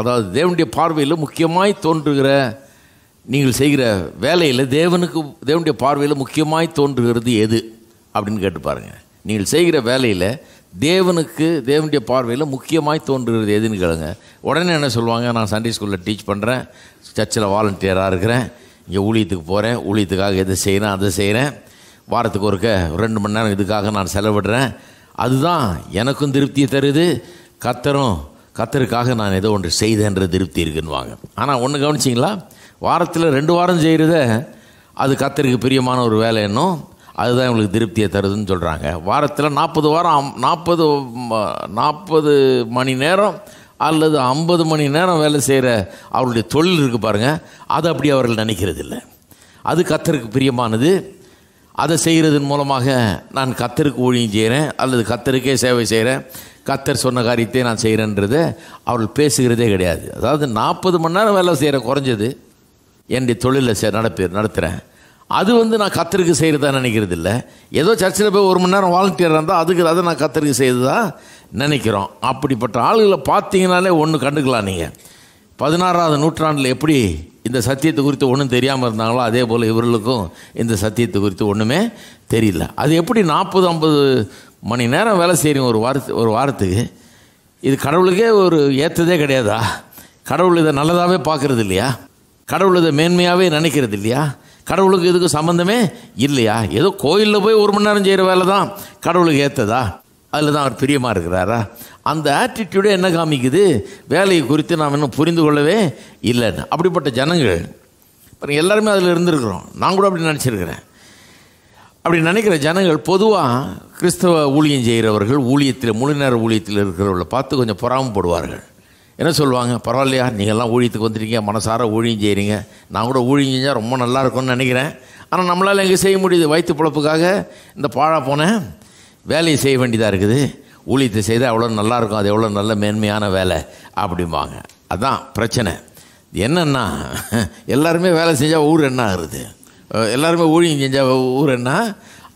அதாவது தேவனுடைய பார்வையில் முக்கியமாய் தோன்றுகிற நீங்கள் செய்கிற வேலையில் தேவனுக்கு தேவனுடைய பார்வையில் முக்கியமாய் தோன்றுகிறது எது அப்படின்னு கேட்டு பாருங்கள் நீங்கள் செய்கிற வேலையில் தேவனுக்கு தேவனுடைய பார்வையில் முக்கியமாய் தோன்றுகிறது எதுன்னு கேளுங்க உடனே என்ன சொல்லுவாங்க நான் சண்டே ஸ்கூலில் டீச் பண்ணுறேன் சர்ச்சில் வாலண்டியராக இருக்கிறேன் இங்கே ஊழியத்துக்கு போகிறேன் ஊழியத்துக்காக எதை செய்கிறேன் அதை செய்கிறேன் வாரத்துக்கு ஒருக்க ரெண்டு மணி நேரம் இதுக்காக நான் செலவிடுறேன் அதுதான் எனக்கும் திருப்தியை தருது கத்தரும் கத்தருக்காக நான் ஏதோ ஒன்று செய்தேன்ற திருப்தி இருக்குன்னுவாங்க ஆனால் ஒன்று கவனிச்சிங்களா வாரத்தில் ரெண்டு வாரம் செய்கிறத அது கத்தருக்கு பிரியமான ஒரு வேலை என்னும் அதுதான் உங்களுக்கு திருப்தியை தருதுன்னு சொல்கிறாங்க வாரத்தில் நாற்பது வாரம் நாற்பது நாற்பது மணி நேரம் அல்லது ஐம்பது மணி நேரம் வேலை செய்கிற அவருடைய தொழில் இருக்குது பாருங்கள் அது அப்படி அவர்கள் நினைக்கிறது இல்லை அது கத்தருக்கு பிரியமானது அதை செய்கிறதன் மூலமாக நான் கத்தருக்கு ஊழியம் செய்கிறேன் அல்லது கத்தருக்கே சேவை செய்கிறேன் கத்தர் சொன்ன காரியத்தை நான் செய்கிறேன்றதை அவர்கள் பேசுகிறதே கிடையாது அதாவது நாற்பது மணி நேரம் வேலை செய்கிறேன் குறைஞ்சது என்னுடைய தொழிலில் சே நடப்பு நடத்துகிறேன் அது வந்து நான் கத்தருக்கு செய்கிறதா நினைக்கிறது இல்லை ஏதோ சர்ச்சில் போய் ஒரு மணி நேரம் வாலண்டியராக இருந்தால் அதுக்கு அதை நான் கத்தருக்கு தான் நினைக்கிறோம் அப்படிப்பட்ட ஆளுகளை பார்த்தீங்கனாலே ஒன்று கண்டுக்கலாம் நீங்கள் பதினாறாவது நூற்றாண்டில் எப்படி இந்த சத்தியத்தை குறித்து ஒன்றும் தெரியாமல் இருந்தாங்களோ அதே போல் இவர்களுக்கும் இந்த சத்தியத்தை குறித்து ஒன்றுமே தெரியல அது எப்படி நாற்பது ஐம்பது மணி நேரம் வேலை செய்கிறீங்க ஒரு வாரத்து ஒரு வாரத்துக்கு இது கடவுளுக்கே ஒரு ஏற்றதே கிடையாதா கடவுள் இதை நல்லதாகவே பார்க்குறது இல்லையா கடவுள் இதை மேன்மையாகவே நினைக்கிறது இல்லையா கடவுளுக்கு இதுக்கு சம்மந்தமே இல்லையா ஏதோ கோயிலில் போய் ஒரு மணி நேரம் செய்கிற வேலை தான் கடவுளுக்கு ஏற்றதா அதில் தான் அவர் பிரியமாக இருக்கிறாரா அந்த ஆட்டிடியூடே என்ன காமிக்குது வேலையை குறித்து நாம் இன்னும் புரிந்து கொள்ளவே இல்லைன்னு அப்படிப்பட்ட ஜனங்கள் இப்போ எல்லாருமே அதில் இருந்துருக்குறோம் நான் கூட அப்படி நினச்சிருக்கிறேன் அப்படி நினைக்கிற ஜனங்கள் பொதுவாக கிறிஸ்தவ ஊழியம் செய்கிறவர்கள் ஊழியத்தில் முழு நேர ஊழியத்தில் இருக்கிறவர்களை பார்த்து கொஞ்சம் பொறாமப்படுவார்கள் என்ன சொல்லுவாங்க பரவாயில்லையா நீங்கள்லாம் ஊழியத்துக்கு வந்துட்டீங்க மனசார ஊழியம் செய்கிறீங்க நான் கூட ஊழியம் செஞ்சால் ரொம்ப நல்லா இருக்கும்னு நினைக்கிறேன் ஆனால் நம்மளால் எங்கே செய்ய முடியுது வயிற்று பிழப்புக்காக இந்த பாழா போனேன் வேலையை செய்ய வேண்டியதாக இருக்குது ஊழியத்தை செய்தால் அவ்வளோ நல்லாயிருக்கும் அது எவ்வளோ நல்ல மேன்மையான வேலை அப்படிம்பாங்க அதுதான் பிரச்சனை என்னென்னா எல்லாருமே வேலை செஞ்சால் ஊர் என்ன ஆகுறது எல்லாருமே ஊழியம் செஞ்சால் ஊர் என்ன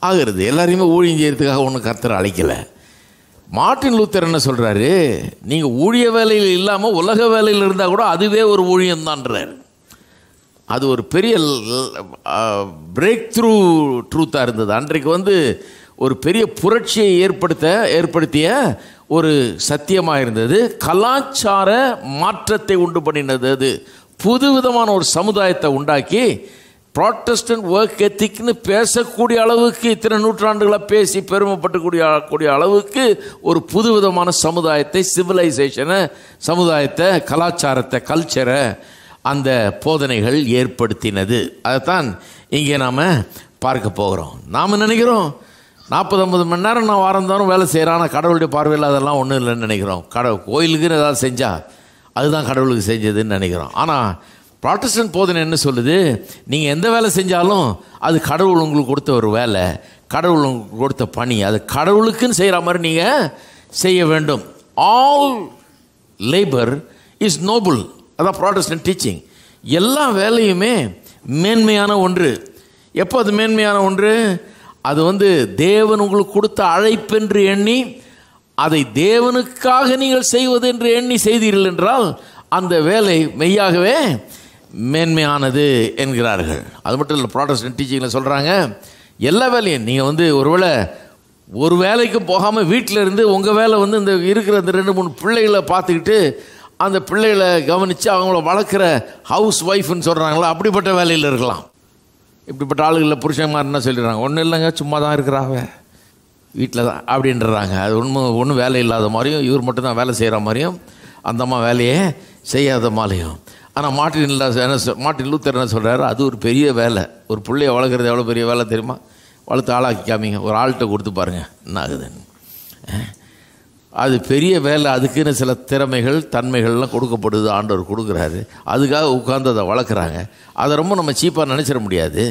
ஆகிறது எல்லாரையுமே ஊழியம் செய்கிறதுக்காக ஒன்றும் கர்த்தர் அழைக்கலை மார்ட்டின் லூத்தர் என்ன சொல்கிறாரு நீங்கள் ஊழிய வேலையில் இல்லாமல் உலக வேலையில் இருந்தால் கூட அதுவே ஒரு ஊழியம்தான்றார் அது ஒரு பெரிய பிரேக் த்ரூ ட்ரூத்தாக இருந்தது அன்றைக்கு வந்து ஒரு பெரிய புரட்சியை ஏற்படுத்த ஏற்படுத்திய ஒரு சத்தியமாக இருந்தது கலாச்சார மாற்றத்தை உண்டு பண்ணினது அது புதுவிதமான ஒரு சமுதாயத்தை உண்டாக்கி ப்ராட்டஸ்டன்ட் ஒர்க் எத்திக்னு பேசக்கூடிய அளவுக்கு இத்தனை நூற்றாண்டுகளாக பேசி பெருமைப்பட்டுக்கூடிய கூடிய அளவுக்கு ஒரு புதுவிதமான சமுதாயத்தை சிவிலைசேஷனை சமுதாயத்தை கலாச்சாரத்தை கல்ச்சரை அந்த போதனைகள் ஏற்படுத்தினது அதைத்தான் இங்கே நாம் பார்க்க போகிறோம் நாம் நினைக்கிறோம் நாற்பது ஐம்பது மணி நேரம் நான் வாரம் தோறும் வேலை செய்கிறேன் ஆனால் கடவுளுடைய பார்வையில் அதெல்லாம் ஒன்றும் இல்லைன்னு நினைக்கிறோம் கடவுள் கோயிலுக்குன்னு ஏதாவது செஞ்சால் அதுதான் கடவுளுக்கு செஞ்சதுன்னு நினைக்கிறோம் ஆனால் ப்ராட்டஸ்டன்ட் போதனை என்ன சொல்லுது நீங்கள் எந்த வேலை செஞ்சாலும் அது கடவுள் உங்களுக்கு கொடுத்த ஒரு வேலை கடவுள் உங்களுக்கு கொடுத்த பணி அது கடவுளுக்குன்னு செய்கிற மாதிரி நீங்கள் செய்ய வேண்டும் ஆல் லேபர் இஸ் நோபுல் அதான் ப்ராட்டஸ்டன்ட் டீச்சிங் எல்லா வேலையுமே மேன்மையான ஒன்று எப்போ அது மேன்மையான ஒன்று அது வந்து தேவன் உங்களுக்கு கொடுத்த அழைப்பென்று எண்ணி அதை தேவனுக்காக நீங்கள் செய்வது என்று எண்ணி செய்தீர்கள் என்றால் அந்த வேலை மெய்யாகவே மேன்மையானது என்கிறார்கள் அது மட்டும் இல்லை ப்ராடஸ்டன் டீச்சிங்கில் சொல்கிறாங்க எல்லா வேலையும் நீங்கள் வந்து ஒருவேளை ஒரு வேலைக்கு போகாமல் வீட்டில் இருந்து உங்கள் வேலை வந்து இந்த இருக்கிற இந்த ரெண்டு மூணு பிள்ளைகளை பார்த்துக்கிட்டு அந்த பிள்ளைகளை கவனித்து அவங்கள வளர்க்குற ஹவுஸ் ஒய்ஃப்னு சொல்கிறாங்களா அப்படிப்பட்ட வேலையில் இருக்கலாம் இப்படிப்பட்ட ஆளுகளில் புருஷன்மார் என்ன சொல்லிடுறாங்க ஒன்றும் இல்லைங்க சும்மா தான் இருக்கிறாங்க வீட்டில் தான் அப்படின்றாங்க அது ஒன்றும் ஒன்றும் வேலை இல்லாத மாதிரியும் இவர் மட்டும்தான் வேலை செய்கிற மாதிரியும் அந்தம்மா வேலையே செய்யாத மாதிரியும் ஆனால் மாட்டின் என்ன மாட்டின் லூத்தர் என்ன சொல்கிறாரு அது ஒரு பெரிய வேலை ஒரு பிள்ளையை வளர்க்குறது எவ்வளோ பெரிய வேலை தெரியுமா வளர்த்து ஆளாக்கிக்காமீங்க ஒரு ஆள்கிட்ட கொடுத்து பாருங்கள் என்ன ஆகுதுன்னு அது பெரிய வேலை அதுக்குன்னு சில திறமைகள் தன்மைகள்லாம் கொடுக்கப்படுது ஆண்டவர் கொடுக்குறாரு அதுக்காக உட்காந்து அதை வளர்க்குறாங்க அதை ரொம்ப நம்ம சீப்பாக நினச்சிட முடியாது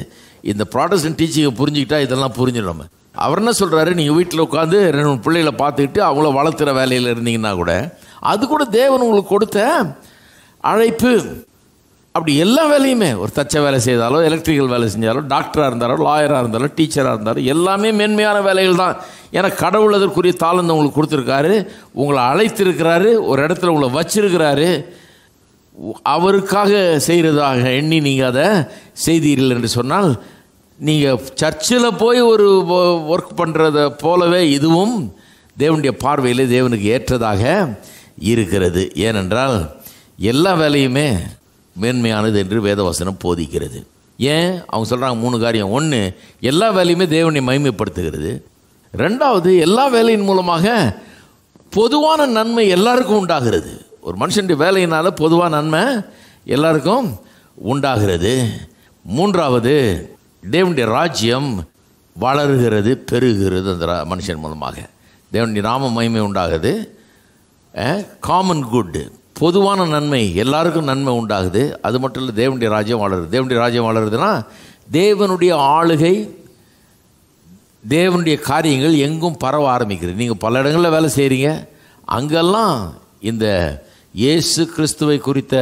இந்த ப்ராடக்ட் டீச்சிங்கை புரிஞ்சுக்கிட்டா இதெல்லாம் புரிஞ்சிடும் நம்ம அவர் என்ன சொல்கிறாரு நீங்கள் வீட்டில் உட்காந்து ரெண்டு மூணு பிள்ளைகளை பார்த்துக்கிட்டு அவங்கள வளர்த்துற வேலையில் இருந்தீங்கன்னா கூட அது கூட தேவன் உங்களுக்கு கொடுத்த அழைப்பு அப்படி எல்லா வேலையுமே ஒரு தச்ச வேலை செய்தாலோ எலக்ட்ரிக்கல் வேலை செஞ்சாலோ டாக்டராக இருந்தாலோ லாயராக இருந்தாலோ டீச்சராக இருந்தாலும் எல்லாமே மேன்மையான வேலைகள் தான் ஏன்னா கடவுள் அதற்குரிய தாளந்து உங்களுக்கு கொடுத்துருக்காரு உங்களை அழைத்திருக்கிறாரு ஒரு இடத்துல உங்களை வச்சிருக்கிறாரு அவருக்காக செய்கிறதாக எண்ணி நீங்கள் அதை செய்தீர்கள் என்று சொன்னால் நீங்கள் சர்ச்சில் போய் ஒரு ஒர்க் பண்ணுறத போலவே இதுவும் தேவனுடைய பார்வையில் தேவனுக்கு ஏற்றதாக இருக்கிறது ஏனென்றால் எல்லா வேலையுமே மேன்மையானது என்று வேதவசனம் போதிக்கிறது ஏன் அவங்க சொல்கிறாங்க மூணு காரியம் ஒன்று எல்லா வேலையுமே தேவனை மகிமைப்படுத்துகிறது ரெண்டாவது எல்லா வேலையின் மூலமாக பொதுவான நன்மை எல்லாருக்கும் உண்டாகிறது ஒரு மனுஷனுடைய வேலையினால் பொதுவாக நன்மை எல்லாருக்கும் உண்டாகிறது மூன்றாவது தேவனுடைய ராஜ்யம் வளர்கிறது பெருகிறது அந்த மனுஷன் மூலமாக தேவனுடைய நாம மகிமை உண்டாகுது காமன் குட்டு பொதுவான நன்மை எல்லாருக்கும் நன்மை உண்டாகுது அது மட்டும் இல்லை தேவனுடைய ராஜ்யம் வளருது தேவனுடைய ராஜ்யம் வளருதுன்னா தேவனுடைய ஆளுகை தேவனுடைய காரியங்கள் எங்கும் பரவ ஆரம்பிக்கிறது நீங்கள் பல இடங்களில் வேலை செய்கிறீங்க அங்கெல்லாம் இந்த இயேசு கிறிஸ்துவை குறித்த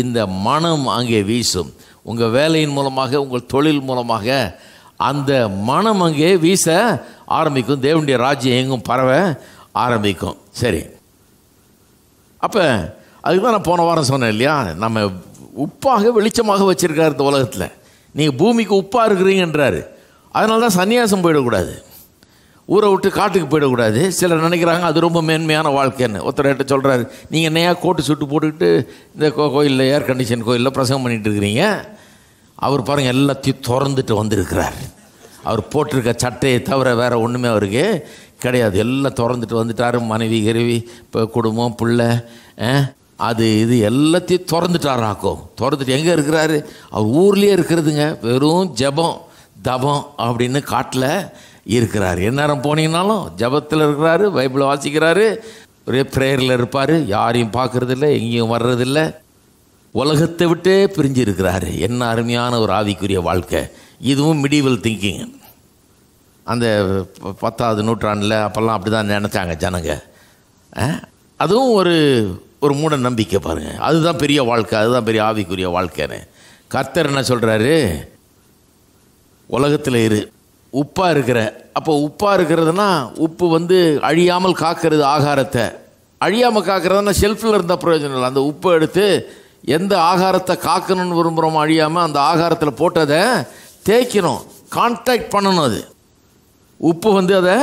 இந்த மனம் அங்கே வீசும் உங்கள் வேலையின் மூலமாக உங்கள் தொழில் மூலமாக அந்த மனம் அங்கே வீச ஆரம்பிக்கும் தேவனுடைய ராஜ்யம் எங்கும் பரவ ஆரம்பிக்கும் சரி அப்போ அதுதான் நான் போன வாரம் சொன்னேன் இல்லையா நம்ம உப்பாக வெளிச்சமாக வச்சுருக்கார் இந்த உலகத்தில் நீங்கள் பூமிக்கு உப்பாக இருக்கிறீங்கன்றார் அதனால தான் சன்னியாசம் போயிடக்கூடாது ஊரை விட்டு காட்டுக்கு போயிடக்கூடாது சிலர் நினைக்கிறாங்க அது ரொம்ப மேன்மையான வாழ்க்கைன்னு ஒருத்தர்கிட்ட சொல்கிறாரு நீங்கள் நேயாக கோட்டு சுட்டு போட்டுக்கிட்டு இந்த கோ கோயிலில் ஏர் கண்டிஷன் கோயிலில் பிரசங்கம் பண்ணிட்டு இருக்கிறீங்க அவர் பாருங்கள் எல்லாத்தையும் திறந்துட்டு வந்திருக்கிறார் அவர் போட்டிருக்க சட்டையை தவிர வேறு ஒன்றுமே அவருக்கு கிடையாது எல்லாம் திறந்துட்டு வந்துட்டார் மனைவி கருவி இப்போ குடும்பம் பிள்ளை அது இது எல்லாத்தையும் திறந்துட்டாராக்கோ திறந்துட்டு எங்கே இருக்கிறாரு அவர் ஊர்லேயே இருக்கிறதுங்க வெறும் ஜபம் தபம் அப்படின்னு காட்டில் இருக்கிறார் எந்நேரம் போனீங்கனாலும் ஜபத்தில் இருக்கிறாரு பைபிளை வாசிக்கிறாரு ஒரே ப்ரேயரில் இருப்பார் யாரையும் பார்க்குறதில்ல எங்கேயும் வர்றதில்ல உலகத்தை விட்டே பிரிஞ்சு இருக்கிறாரு என்ன அருமையான ஒரு ஆவிக்குரிய வாழ்க்கை இதுவும் மிடிவல் திங்கிங் அந்த பத்தாவது நூற்றாண்டில் அப்போல்லாம் அப்படி தான் நினச்சாங்க ஜனங்க அதுவும் ஒரு ஒரு மூட நம்பிக்கை பாருங்கள் அதுதான் பெரிய வாழ்க்கை அதுதான் பெரிய ஆவிக்குரிய வாழ்க்கைன்னு கர்த்தர் என்ன சொல்கிறாரு உலகத்தில் இரு உப்பாக இருக்கிற அப்போ உப்பாக இருக்கிறதுனா உப்பு வந்து அழியாமல் காக்கிறது ஆகாரத்தை அழியாமல் காக்கிறதுனா ஷெல்ஃபில் இருந்த பிரயோஜனம் இல்லை அந்த உப்பை எடுத்து எந்த ஆகாரத்தை காக்கணும்னு விரும்புகிறோமோ அழியாமல் அந்த ஆகாரத்தில் போட்டதை தேய்க்கணும் கான்டாக்ட் பண்ணணும் அது உப்பு வந்து அதை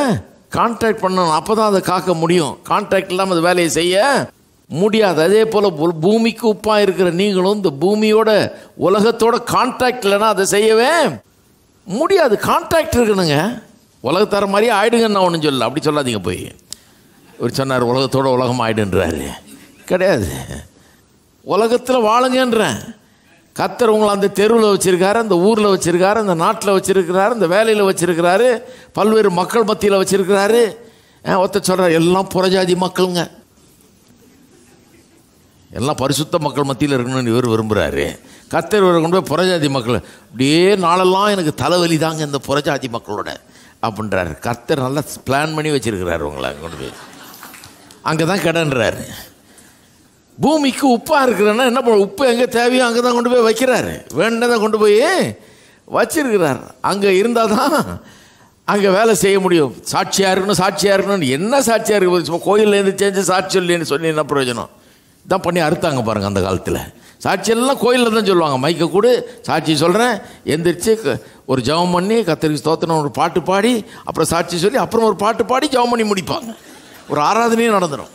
கான்டாக்ட் பண்ணணும் அப்போ தான் அதை காக்க முடியும் கான்டாக்ட் இல்லாமல் அது வேலையை செய்ய முடியாது அதே போல் பூமிக்கு உப்பாக இருக்கிற நீங்களும் இந்த பூமியோட உலகத்தோட கான்ட்ராக்ட் இல்லைன்னா அதை செய்யவே முடியாது கான்ட்ராக்ட் இருக்கணுங்க உலகத்தர மாதிரியே ஆயிடுங்கன்னு நான் ஒன்றும் சொல்லல அப்படி சொல்லாதீங்க போய் ஒரு சொன்னார் உலகத்தோட உலகம் ஆயிடுன்றாரு கிடையாது உலகத்தில் வாழுங்கன்றேன் கத்தர் உங்களை அந்த தெருவில் வச்சுருக்காரு அந்த ஊரில் வச்சுருக்காரு அந்த நாட்டில் வச்சுருக்கிறாரு இந்த வேலையில் வச்சுருக்கிறாரு பல்வேறு மக்கள் மத்தியில் வச்சுருக்கிறாரு ஒத்த சொல்கிறார் எல்லாம் புறஜாதி மக்களுங்க எல்லாம் பரிசுத்த மக்கள் மத்தியில் இருக்கணும்னு இவர் விரும்புகிறாரு கத்தர் இவரை கொண்டு போய் புறஜாதி மக்கள் அப்படியே நாளெல்லாம் எனக்கு தலைவலி தாங்க இந்த புறஜாதி மக்களோட அப்படின்றாரு கத்தர் நல்லா பிளான் பண்ணி வச்சுருக்கிறாரு உங்களை கொண்டு போய் அங்கே தான் கடன்றாரு பூமிக்கு உப்பாக இருக்கிறேன்னா என்ன பண்ண உப்பு எங்கே தேவையோ அங்கே தான் கொண்டு போய் வைக்கிறாரு வேணுன்னதான் கொண்டு போய் வச்சிருக்கிறார் அங்கே இருந்தால் தான் அங்கே வேலை செய்ய முடியும் சாட்சியாக இருக்கணும் சாட்சியாக இருக்கணும்னு என்ன சாட்சியாக இருக்கு கோயிலில் எழுந்திரிச்சேன் சாட்சி இல்லைன்னு சொல்லி என்ன பிரயோஜனம் தான் பண்ணி அறுத்தாங்க பாருங்கள் அந்த காலத்தில் சாட்சியெல்லாம் கோயிலில் தான் சொல்லுவாங்க மைக்கை கூடு சாட்சி சொல்கிறேன் எந்திரிச்சு ஒரு ஜவம் பண்ணி கத்திரிக்கு தோத்தின ஒரு பாட்டு பாடி அப்புறம் சாட்சி சொல்லி அப்புறம் ஒரு பாட்டு பாடி ஜவம் பண்ணி முடிப்பாங்க ஒரு ஆராதனையும் நடந்துடும்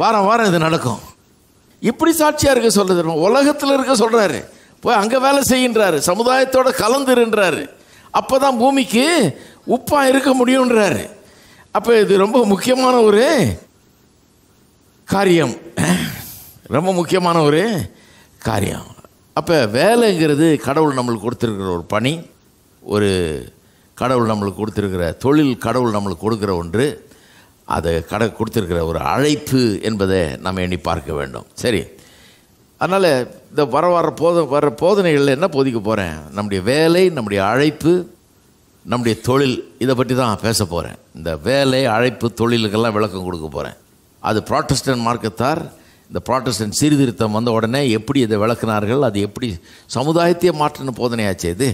வாரம் வாரம் இது நடக்கும் இப்படி சாட்சியாக இருக்க சொல்கிறது உலகத்தில் இருக்க சொல்கிறாரு போய் அங்கே வேலை செய்கின்றாரு சமுதாயத்தோட கலந்துருன்றாரு அப்போ தான் பூமிக்கு உப்பாக இருக்க முடியுன்றாரு அப்போ இது ரொம்ப முக்கியமான ஒரு காரியம் ரொம்ப முக்கியமான ஒரு காரியம் அப்போ வேலைங்கிறது கடவுள் நம்மளுக்கு கொடுத்துருக்கிற ஒரு பணி ஒரு கடவுள் நம்மளுக்கு கொடுத்துருக்கிற தொழில் கடவுள் நம்மளுக்கு கொடுக்குற ஒன்று அதை கடை கொடுத்துருக்கிற ஒரு அழைப்பு என்பதை நம்ம எண்ணி பார்க்க வேண்டும் சரி அதனால் இந்த வர வர போத வர போதனைகளில் என்ன போதிக்க போகிறேன் நம்முடைய வேலை நம்முடைய அழைப்பு நம்முடைய தொழில் இதை பற்றி தான் பேச போகிறேன் இந்த வேலை அழைப்பு தொழிலுக்கெல்லாம் விளக்கம் கொடுக்க போகிறேன் அது ப்ராட்டஸ்டன்ட் மார்க்கத்தார் இந்த ப்ராட்டஸ்டன்ட் சீர்திருத்தம் வந்த உடனே எப்படி இதை விளக்குனார்கள் அது எப்படி சமுதாயத்தையே மாற்றின போதனையாச்சு இது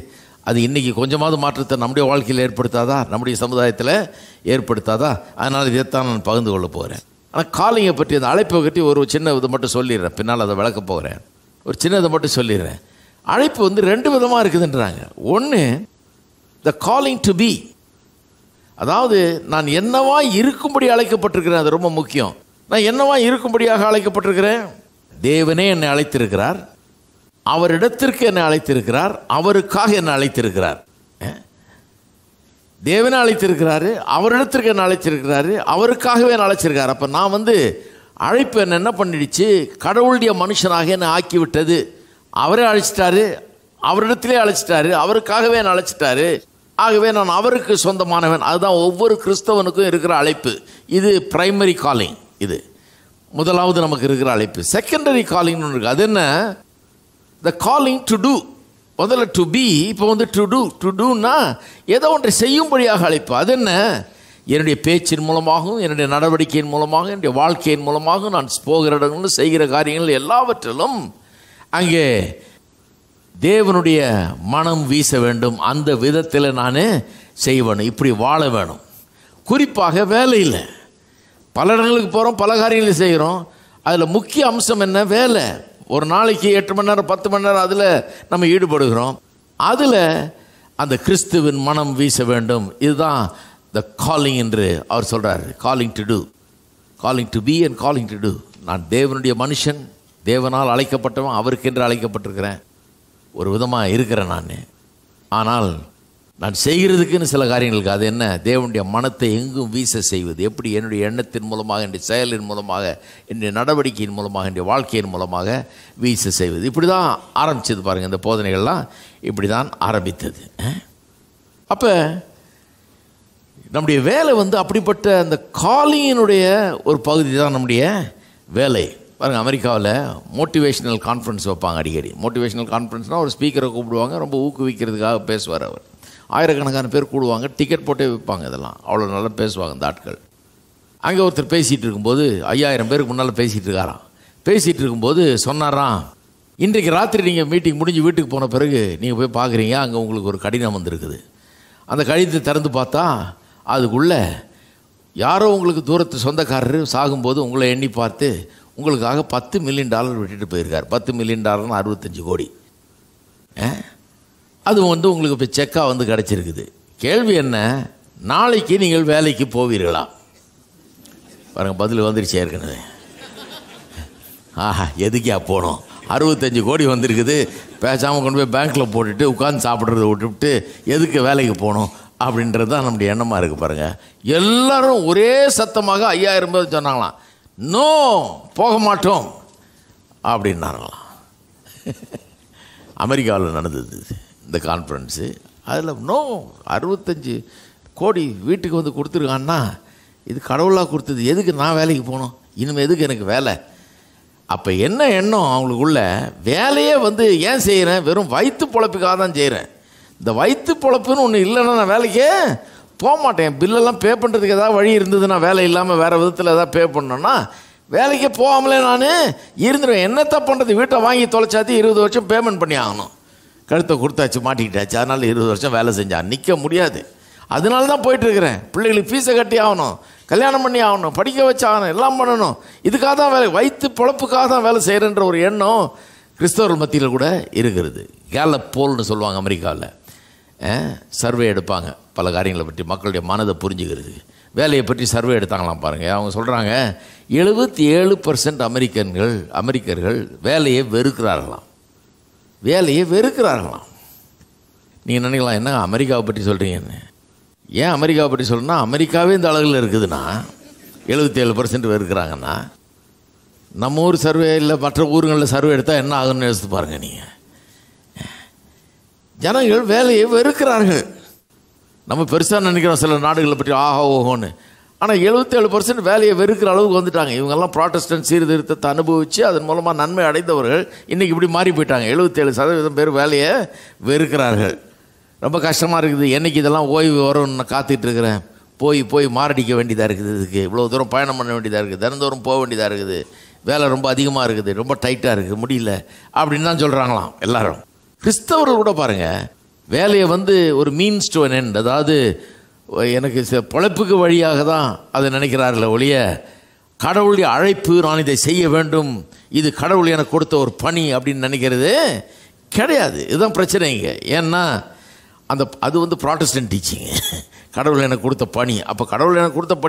அது இன்றைக்கி கொஞ்சமாவது மாற்றத்தை நம்முடைய வாழ்க்கையில் ஏற்படுத்தாதா நம்முடைய சமுதாயத்தில் ஏற்படுத்தாதா அதனால் இதைத்தான் நான் பகிர்ந்து கொள்ள போகிறேன் ஆனால் காலிங்கை பற்றி அந்த அழைப்பை பற்றி ஒரு சின்ன இதை மட்டும் சொல்லிடுறேன் பின்னால் அதை விளக்க போகிறேன் ஒரு சின்னதை மட்டும் சொல்லிடுறேன் அழைப்பு வந்து ரெண்டு விதமாக இருக்குதுன்றாங்க ஒன்று த காலிங் டு பி அதாவது நான் என்னவா இருக்கும்படி அழைக்கப்பட்டிருக்கிறேன் அது ரொம்ப முக்கியம் நான் என்னவா இருக்கும்படியாக அழைக்கப்பட்டிருக்கிறேன் தேவனே என்னை அழைத்திருக்கிறார் அவரிடத்திற்கு என்னை அழைத்திருக்கிறார் அவருக்காக என்னை அழைத்திருக்கிறார் தேவனை அழைத்திருக்கிறாரு அவரிடத்திற்கு என்னை அழைச்சிருக்கிறாரு அவருக்காகவே என்ன அழைச்சிருக்கார் அப்போ நான் வந்து அழைப்பு என்ன என்ன பண்ணிடுச்சு கடவுளுடைய மனுஷனாக என்னை ஆக்கிவிட்டது அவரே அழைச்சிட்டாரு அவரிடத்திலே அழைச்சிட்டாரு அவருக்காகவே என்னை அழைச்சிட்டாரு ஆகவே நான் அவருக்கு சொந்தமானவன் அதுதான் ஒவ்வொரு கிறிஸ்தவனுக்கும் இருக்கிற அழைப்பு இது பிரைமரி காலிங் இது முதலாவது நமக்கு இருக்கிற அழைப்பு செகண்டரி காலிங்னு ஒன்று இருக்குது அது என்ன த காலிங் டு டூ முதல்ல டு பி இப்போ வந்து டு டூ டு டூன்னா ஏதோ ஒன்றை செய்யும்படியாக அழைப்பு அது என்ன என்னுடைய பேச்சின் மூலமாகவும் என்னுடைய நடவடிக்கையின் மூலமாக என்னுடைய வாழ்க்கையின் மூலமாகவும் நான் போகிற இடங்களும் செய்கிற காரியங்கள் எல்லாவற்றிலும் அங்கே தேவனுடைய மனம் வீச வேண்டும் அந்த விதத்தில் நான் செய்வேன் இப்படி வாழ வேணும் குறிப்பாக வேலையில் பல இடங்களுக்கு போகிறோம் பல காரியங்களை செய்கிறோம் அதில் முக்கிய அம்சம் என்ன வேலை ஒரு நாளைக்கு எட்டு மணி நேரம் பத்து மணி நேரம் அதில் நம்ம ஈடுபடுகிறோம் அதில் அந்த கிறிஸ்துவின் மனம் வீச வேண்டும் இதுதான் த காலிங் என்று அவர் சொல்கிறார் calling to do calling to be and calling to do நான் தேவனுடைய மனுஷன் தேவனால் அழைக்கப்பட்டவன் அவருக்கென்று அழைக்கப்பட்டிருக்கிறேன் ஒரு விதமாக இருக்கிறேன் நான் ஆனால் நான் செய்கிறதுக்குன்னு சில காரியங்களுக்கு அது என்ன தேவனுடைய மனத்தை எங்கும் வீச செய்வது எப்படி என்னுடைய எண்ணத்தின் மூலமாக என்னுடைய செயலின் மூலமாக என்னுடைய நடவடிக்கையின் மூலமாக என்னுடைய வாழ்க்கையின் மூலமாக வீச செய்வது இப்படி தான் ஆரம்பித்தது பாருங்கள் இந்த போதனைகள்லாம் இப்படி தான் ஆரம்பித்தது அப்போ நம்முடைய வேலை வந்து அப்படிப்பட்ட அந்த காலியினுடைய ஒரு பகுதி தான் நம்முடைய வேலை பாருங்கள் அமெரிக்காவில் மோட்டிவேஷ்னல் கான்ஃபரன்ஸ் வைப்பாங்க அடிக்கடி மோட்டிவேஷ்னல் கான்ஃபரன்ஸ்னால் ஒரு ஸ்பீக்கரை கூப்பிடுவாங்க ரொம்ப ஊக்குவிக்கிறதுக்காக பேசுவார் அவர் ஆயிரக்கணக்கான பேர் கூடுவாங்க டிக்கெட் போட்டே விற்பாங்க இதெல்லாம் அவ்வளோ நல்லா பேசுவாங்க இந்த ஆட்கள் அங்கே ஒருத்தர் பேசிகிட்டு இருக்கும்போது ஐயாயிரம் பேருக்கு முன்னால் பேசிகிட்டு இருக்காராம் பேசிகிட்டு இருக்கும்போது சொன்னாராம் இன்றைக்கு ராத்திரி நீங்கள் மீட்டிங் முடிஞ்சு வீட்டுக்கு போன பிறகு நீங்கள் போய் பார்க்குறீங்க அங்கே உங்களுக்கு ஒரு கடிதம் வந்துருக்குது அந்த கடிதத்தை திறந்து பார்த்தா அதுக்குள்ளே யாரோ உங்களுக்கு தூரத்து சொந்தக்காரர் சாகும்போது உங்களை எண்ணி பார்த்து உங்களுக்காக பத்து மில்லியன் டாலர் விட்டுட்டு போயிருக்கார் பத்து மில்லியன் டாலர்னு அறுபத்தஞ்சு கோடி அது வந்து உங்களுக்கு இப்போ செக்காக வந்து கிடச்சிருக்குது கேள்வி என்ன நாளைக்கு நீங்கள் வேலைக்கு போவீர்களா பாருங்கள் பதில் வந்துருச்சு ஏற்கனவே ஆஹா எதுக்கியா போனோம் அறுபத்தஞ்சு கோடி வந்திருக்குது பேசாமல் கொண்டு போய் பேங்க்கில் போட்டுட்டு உட்காந்து சாப்பிட்றத விட்டுவிட்டு எதுக்கு வேலைக்கு போகணும் அப்படின்றது தான் நம்முடைய எண்ணமாக இருக்குது பாருங்கள் எல்லோரும் ஒரே சத்தமாக ஐயாயிரம் பேர் சொன்னாங்களாம் நோ போக மாட்டோம் அப்படின்னாங்களாம் அமெரிக்காவில் நடந்தது இந்த கான்ஃபரன்ஸு அதில் நோ அறுபத்தஞ்சு கோடி வீட்டுக்கு வந்து கொடுத்துருக்கான்னா இது கடவுளாக கொடுத்தது எதுக்கு நான் வேலைக்கு போகணும் இனிமேல் எதுக்கு எனக்கு வேலை அப்போ என்ன எண்ணம் அவங்களுக்குள்ள வேலையே வந்து ஏன் செய்கிறேன் வெறும் வயிற்று பொழப்புக்காக தான் செய்கிறேன் இந்த வயிற்று பொழப்புன்னு ஒன்று இல்லைன்னா நான் வேலைக்கே போக மாட்டேன் பில்லெல்லாம் பே பண்ணுறதுக்கு ஏதாவது வழி இருந்ததுன்னா வேலை இல்லாமல் வேறு விதத்தில் ஏதாவது பே பண்ணோன்னா வேலைக்கு போகாமலே நான் இருந்துடுவேன் என்னத்தை பண்ணுறது வீட்டை வாங்கி தொலைச்சாத்தி இருபது வருஷம் பேமெண்ட் பண்ணி ஆகணும் கழுத்தை கொடுத்தாச்சு மாட்டிக்கிட்டாச்சு அதனால் இருபது வருஷம் வேலை செஞ்சால் நிற்க முடியாது அதனால தான் போயிட்டுருக்கிறேன் பிள்ளைகளுக்கு ஃபீஸை கட்டி ஆகணும் கல்யாணம் பண்ணி ஆகணும் படிக்க வச்சு ஆகணும் எல்லாம் பண்ணணும் இதுக்காக தான் வேலை வயிற்று பொழப்புக்காக தான் வேலை செய்கிறேன்ற ஒரு எண்ணம் கிறிஸ்தவர்கள் மத்தியில் கூட இருக்கிறது கேலப் போல்னு சொல்லுவாங்க அமெரிக்காவில் சர்வே எடுப்பாங்க பல காரியங்களை பற்றி மக்களுடைய மனதை புரிஞ்சுக்கிறது வேலையை பற்றி சர்வே எடுத்தாங்களாம் பாருங்கள் அவங்க சொல்கிறாங்க எழுபத்தி ஏழு பர்சன்ட் அமெரிக்கன்கள் அமெரிக்கர்கள் வேலையை வெறுக்கிறார்களாம் வேலையை வெறுக்கிறார்களாம் நீங்கள் நினைக்கலாம் என்ன அமெரிக்காவை பற்றி சொல்கிறீங்கன்னு ஏன் அமெரிக்காவை பற்றி சொல்லணும்னா அமெரிக்காவே இந்த அளவில் இருக்குதுன்னா எழுபத்தேழு பர்சன்ட் வெறுக்கிறாங்கன்னா நம்ம ஊர் சர்வே இல்லை மற்ற ஊருங்களில் சர்வே எடுத்தால் என்ன ஆகுன்னு யோசித்து பாருங்கள் நீங்கள் ஜனங்கள் வேலையை வெறுக்கிறார்கள் நம்ம பெருசாக நினைக்கிறோம் சில நாடுகளை பற்றி ஆஹா ஓஹோன்னு ஆனால் எழுபத்தேழு பர்சன்ட் வேலையை வெறுக்கிற அளவுக்கு வந்துட்டாங்க இவங்கெல்லாம் ப்ராட்டஸ்டன்ட் சீர்திருத்தத்தை அனுபவித்து அதன் மூலமாக நன்மை அடைந்தவர்கள் இன்றைக்கி இப்படி மாறி போயிட்டாங்க எழுபத்தேழு சதவீதம் பேர் வேலையை வெறுக்கிறார்கள் ரொம்ப கஷ்டமாக இருக்குது என்றைக்கு இதெல்லாம் ஓய்வு வரும்னு நான் காத்துட்ருக்கிறேன் போய் போய் மாரடிக்க வேண்டியதாக இருக்குது இதுக்கு இவ்வளோ தூரம் பயணம் பண்ண வேண்டியதாக இருக்குது தினந்தோறும் போக வேண்டியதாக இருக்குது வேலை ரொம்ப அதிகமாக இருக்குது ரொம்ப டைட்டாக இருக்குது முடியல அப்படின்னு தான் சொல்கிறாங்களாம் எல்லோரும் கிறிஸ்தவர்கள் கூட பாருங்கள் வேலையை வந்து ஒரு மீன்ஸ் டு என் அதாவது எனக்கு பொழைப்புக்கு வழியாக தான் அதை நினைக்கிறார்கள் ஒழிய கடவுளுடைய அழைப்பு நான் இதை செய்ய வேண்டும் இது கடவுள் எனக்கு கொடுத்த ஒரு பணி அப்படின்னு நினைக்கிறது கிடையாது இதுதான் பிரச்சனைங்க ஏன்னா அந்த அது வந்து ப்ராடஸ்டன் டீச்சிங் கடவுள் எனக்கு கொடுத்த பணி அப்போ கடவுள் எனக்கு கொடுத்த பணி